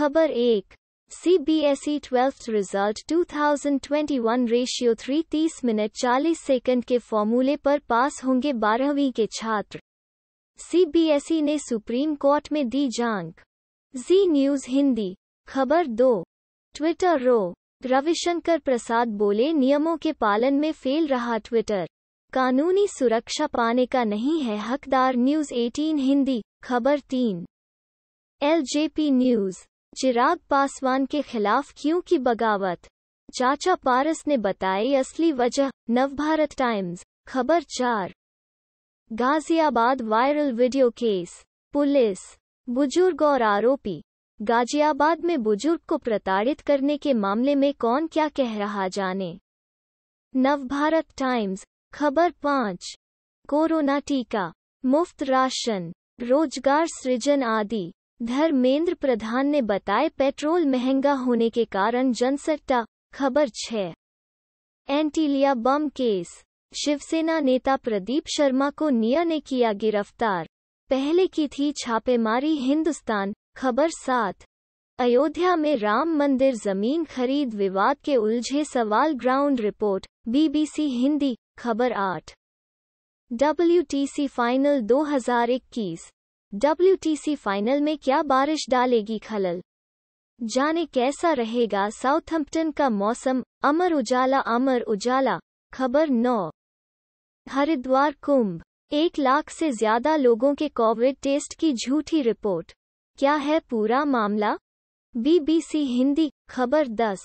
खबर एक CBSE e twelfth result 2021 ratio three तीस मिनट चालीस सेकंड के फॉर्मूले पर पास होंगे बारहवीं के छात्र सीबीएसई e ने सुप्रीम कोर्ट में दी जांग जी न्यूज हिंदी खबर दो ट्विटर रो रविशंकर प्रसाद बोले नियमों के पालन में फेल रहा ट्विटर कानूनी सुरक्षा पाने का नहीं है हकदार न्यूज 18 हिंदी खबर तीन एलजेपी न्यूज चिराग पासवान के खिलाफ क्यों की बगावत चाचा पारस ने बताई असली वजह नवभारत टाइम्स खबर चार Ghaziabad viral video case police बुजुर्ग और आरोपी गाजियाबाद में बुजुर्ग को प्रताड़ित करने के मामले में कौन क्या कह रहा जाने नवभारत टाइम्स खबर पाँच कोरोना टीका मुफ्त राशन रोजगार सृजन आदि धर्मेंद्र प्रधान ने बताए पेट्रोल महंगा होने के कारण जनसट्टा खबर छः एंटीलिया बम केस शिवसेना नेता प्रदीप शर्मा को निया ने किया गिरफ्तार पहले की थी छापेमारी हिंदुस्तान खबर सात अयोध्या में राम मंदिर जमीन खरीद विवाद के उलझे सवाल ग्राउंड रिपोर्ट बीबीसी हिंदी खबर आठ डब्ल्यूटीसी फाइनल 2021 डब्ल्यू फाइनल में क्या बारिश डालेगी खलल जाने कैसा रहेगा साउथम्पटन का मौसम अमर उजाला अमर उजाला खबर नौ हरिद्वार कुंभ एक लाख से ज्यादा लोगों के कोविड टेस्ट की झूठी रिपोर्ट क्या है पूरा मामला बीबीसी हिंदी खबर 10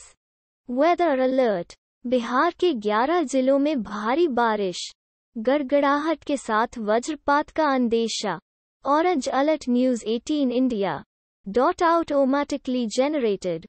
वेदर अलर्ट बिहार के 11 जिलों में भारी बारिश गड़गड़ाहट के साथ वज्रपात का अंदेशा Orange Alert News 18 India. Dot automatically generated.